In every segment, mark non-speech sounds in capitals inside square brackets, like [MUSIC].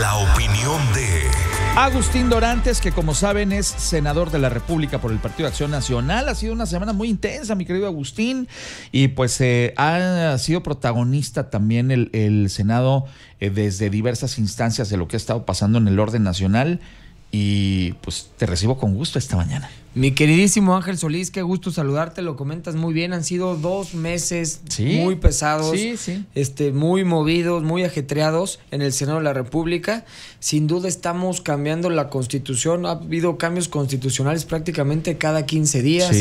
la opinión de Agustín Dorantes, que como saben es senador de la República por el Partido de Acción Nacional. Ha sido una semana muy intensa, mi querido Agustín, y pues eh, ha sido protagonista también el, Senado eh, desde diversas instancias de lo que ha estado pasando en el orden nacional. Y pues te recibo con gusto esta mañana. Mi queridísimo Ángel Solís, qué gusto saludarte, lo comentas muy bien, han sido dos meses muy pesados, Este, muy movidos, muy ajetreados en el Senado de la República. Sin duda estamos cambiando la constitución, ha habido cambios constitucionales prácticamente cada 15 días.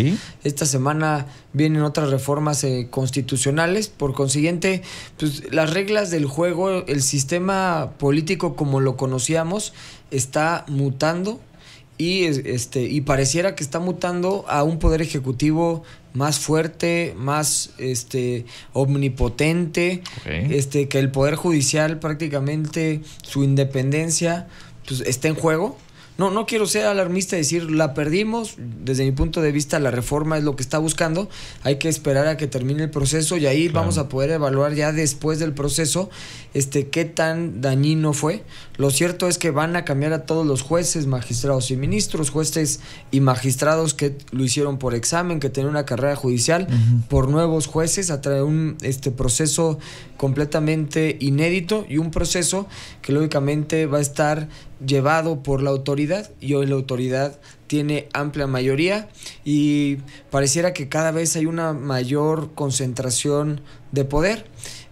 Esta semana vienen otras reformas eh, constitucionales, por consiguiente, pues, las reglas del juego, el sistema político como lo conocíamos, está mutando, y, este, y pareciera que está mutando a un poder ejecutivo más fuerte, más este, omnipotente, este, que el poder judicial prácticamente su independencia pues, está en juego no, no quiero ser alarmista y decir la perdimos. Desde mi punto de vista, la reforma es lo que está buscando. Hay que esperar a que termine el proceso y ahí vamos a poder evaluar ya después del proceso este qué tan dañino fue. Lo cierto es que van a cambiar a todos los jueces, magistrados y ministros, jueces y magistrados que lo hicieron por examen, que tenían una carrera judicial, por nuevos jueces, a traer un este proceso completamente inédito y un proceso que lógicamente va a estar llevado por la autoridad y hoy la autoridad tiene amplia mayoría y pareciera que cada vez hay una mayor concentración de poder.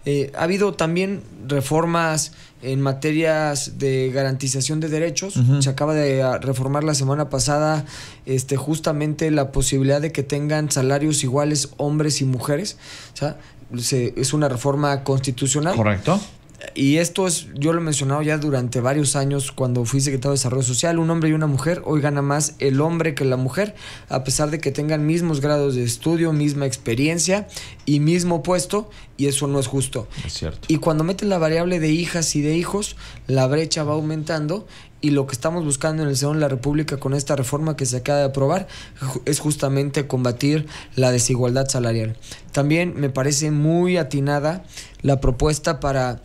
Eh, ha habido también reformas en materias de garantización de derechos. Se acaba de ah, reformar la semana pasada este, justamente la posibilidad de que tengan salarios iguales hombres y mujeres. O sea, es una reforma constitucional. Correcto y esto es, yo lo he mencionado ya durante varios años cuando fui secretario de Desarrollo Social, un hombre y una mujer, hoy gana más el hombre que la mujer, a pesar de que tengan mismos grados de estudio, misma experiencia y mismo puesto, y eso no es justo. Es cierto. Y cuando meten la variable de hijas y de hijos, la brecha va aumentando y lo que estamos buscando en el Senado de la República con esta reforma que se acaba de aprobar es justamente combatir la desigualdad salarial. También me parece muy atinada la propuesta para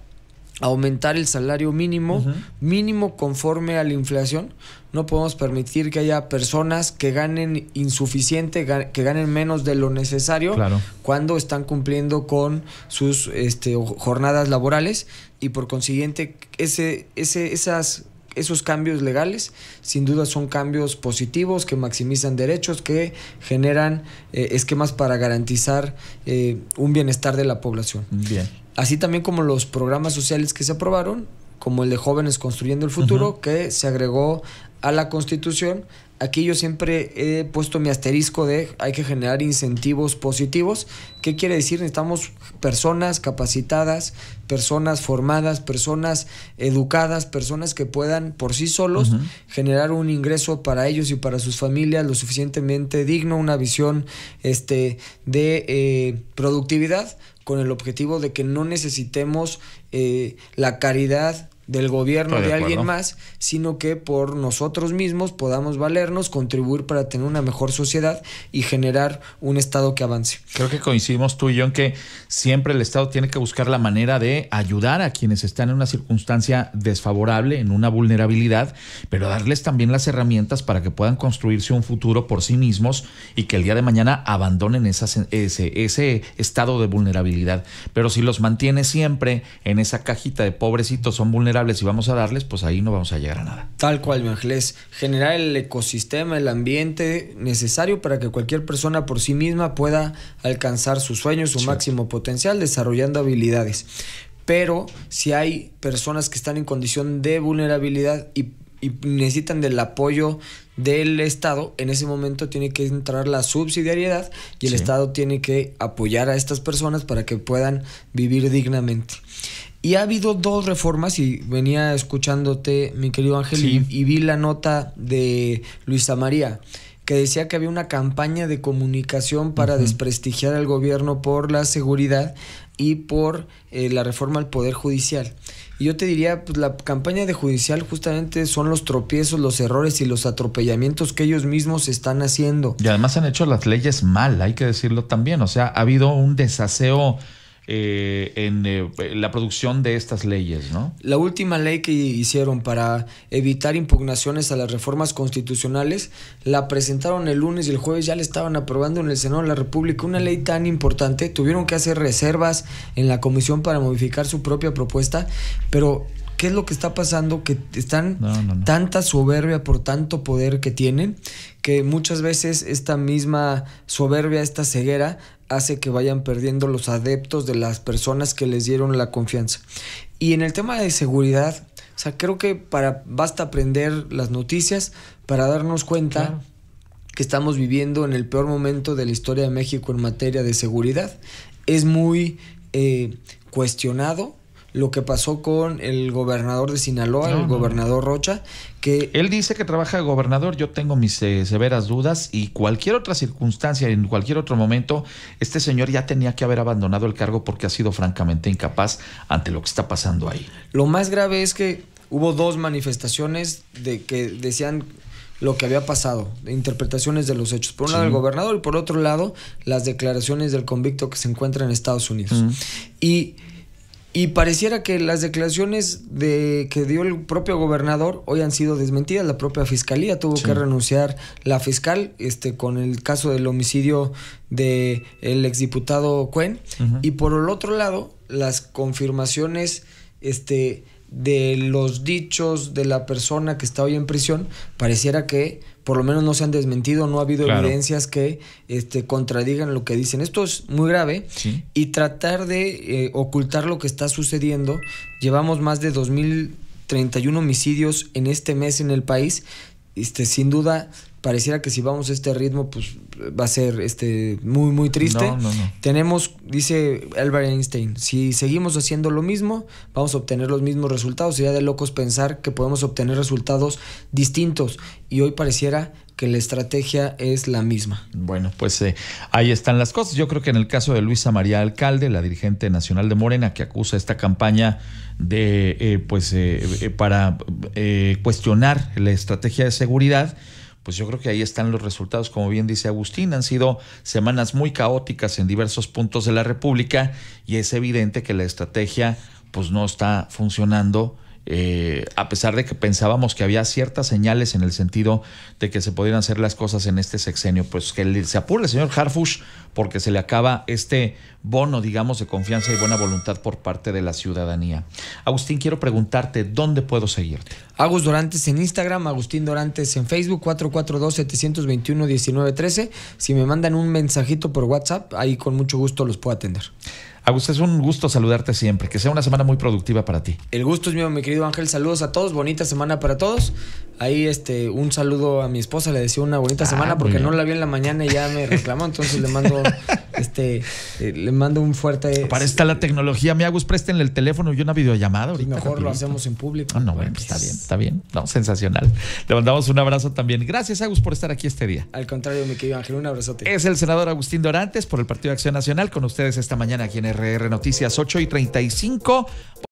aumentar el salario mínimo, mínimo conforme a la inflación. No podemos permitir que haya personas que ganen insuficiente, que ganen menos de lo necesario cuando están cumpliendo con sus este, jornadas laborales y por consiguiente ese, ese, esas esos cambios legales, sin duda son cambios positivos que maximizan derechos, que generan eh, esquemas para garantizar eh, un bienestar de la población. Bien así también como los programas sociales que se aprobaron, como el de Jóvenes Construyendo el Futuro, que se agregó a la Constitución Aquí yo siempre he puesto mi asterisco de hay que generar incentivos positivos. ¿Qué quiere decir? Necesitamos personas capacitadas, personas formadas, personas educadas, personas que puedan por sí solos generar un ingreso para ellos y para sus familias lo suficientemente digno, una visión este, de eh, productividad con el objetivo de que no necesitemos eh, la caridad del gobierno de, alguien más, sino que por nosotros mismos podamos valernos, contribuir para tener una mejor sociedad y generar un Estado que avance. Creo que coincidimos tú y yo en que siempre el Estado tiene que buscar la manera de ayudar a quienes están en una circunstancia desfavorable, en una vulnerabilidad, pero darles también las herramientas para que puedan construirse un futuro por sí mismos y que el día de mañana abandonen ese estado de vulnerabilidad. Pero si los mantiene siempre en esa cajita de pobrecitos son vulnerables, y vamos a darles, pues ahí no vamos a llegar a nada. Tal cual, mi Ángeles. Generar el ecosistema, el ambiente necesario para que cualquier persona por sí misma pueda alcanzar sus sueños, su máximo potencial, desarrollando habilidades. Pero si hay personas que están en condición de vulnerabilidad y, necesitan del apoyo del Estado, en ese momento tiene que entrar la subsidiariedad y el Estado tiene que apoyar a estas personas para que puedan vivir dignamente. Y ha habido dos reformas, y venía escuchándote, mi querido Ángel, y, vi la nota de Luisa María, que decía que había una campaña de comunicación para desprestigiar al gobierno por la seguridad y por eh, la reforma al Poder Judicial. Y yo te diría, pues la campaña de judicial justamente son los tropiezos, los errores y los atropellamientos que ellos mismos están haciendo. Y además han hecho las leyes mal, hay que decirlo también. O sea, ha habido un desaseo eh, en eh, la producción de estas leyes, ¿no? La última ley que hicieron para evitar impugnaciones a las reformas constitucionales la presentaron el lunes y el jueves ya la estaban aprobando en el Senado de la República. Una ley tan importante, tuvieron que hacer reservas en la comisión para modificar su propia propuesta, pero ¿Qué es lo que está pasando? Que están tanta soberbia por tanto poder que tienen, que muchas veces esta misma soberbia, esta ceguera, hace que vayan perdiendo los adeptos de las personas que les dieron la confianza. Y en el tema de seguridad, o sea, creo que para basta aprender las noticias para darnos cuenta que estamos viviendo en el peor momento de la historia de México en materia de seguridad. Es muy eh, cuestionado lo que pasó con el gobernador de Sinaloa, el gobernador Rocha, que... Él dice que trabaja de gobernador, yo tengo mis eh, severas dudas y cualquier otra circunstancia, en cualquier otro momento, este señor ya tenía que haber abandonado el cargo porque ha sido francamente incapaz ante lo que está pasando ahí. Lo más grave es que hubo dos manifestaciones de que decían lo que había pasado, interpretaciones de los hechos. Por un lado el gobernador y por otro lado las declaraciones del convicto que se encuentra en Estados Unidos. Y y pareciera que las declaraciones de que dio el propio gobernador hoy han sido desmentidas. La propia fiscalía tuvo que renunciar la fiscal este, con el caso del homicidio del el exdiputado Cuen. Y por el otro lado, las confirmaciones este, de los dichos de la persona que está hoy en prisión, pareciera que por lo menos no se han desmentido, no ha habido evidencias que este, contradigan lo que dicen. Esto es muy grave y tratar de eh, ocultar lo que está sucediendo. Llevamos más de 2.031 homicidios en este mes en el país. Este, sin duda pareciera que si vamos a este ritmo, pues va a ser este muy, muy triste. Tenemos, dice Albert Einstein, si seguimos haciendo lo mismo, vamos a obtener los mismos resultados. Sería de locos pensar que podemos obtener resultados distintos. Y hoy pareciera que la estrategia es la misma. Bueno, pues eh, ahí están las cosas. Yo creo que en el caso de Luisa María Alcalde, la dirigente nacional de Morena, que acusa esta campaña de, eh, pues, eh, para cuestionar la estrategia de seguridad, pues yo creo que ahí están los resultados. Como bien dice Agustín, han sido semanas muy caóticas en diversos puntos de la República y es evidente que la estrategia pues no está funcionando eh, a pesar de que pensábamos que había ciertas señales en el sentido de que se pudieran hacer las cosas en este sexenio, pues que se apure el señor Harfush porque se le acaba este bono, digamos, de confianza y buena voluntad por parte de la ciudadanía. Agustín, quiero preguntarte, ¿dónde puedo seguirte? Agus Dorantes en Instagram, Agustín Dorantes en Facebook, 442-721-1913. Si me mandan un mensajito por WhatsApp, ahí con mucho gusto los puedo atender. Augusto, es un gusto saludarte siempre. Que sea una semana muy productiva para ti. El gusto es mío, mi querido Ángel. Saludos a todos. Bonita semana para todos. Ahí, este, un saludo a mi esposa, le decía una bonita ah, semana porque no la vi en la mañana y ya me reclamó, entonces le mando, [LAUGHS] este, eh, le mando un fuerte. Para esta la tecnología, mi Agus, préstenle el teléfono y una videollamada. Pues ahorita, mejor lo hacemos en público. Ah, no, bueno, pues, está pues. bien, está bien, no, sensacional. Le mandamos un abrazo también. Gracias, Agus, por estar aquí este día. Al contrario, mi querido Ángel, un abrazote. Es el senador Agustín Dorantes por el Partido de Acción Nacional con ustedes esta mañana aquí en RR Noticias 8 y 35.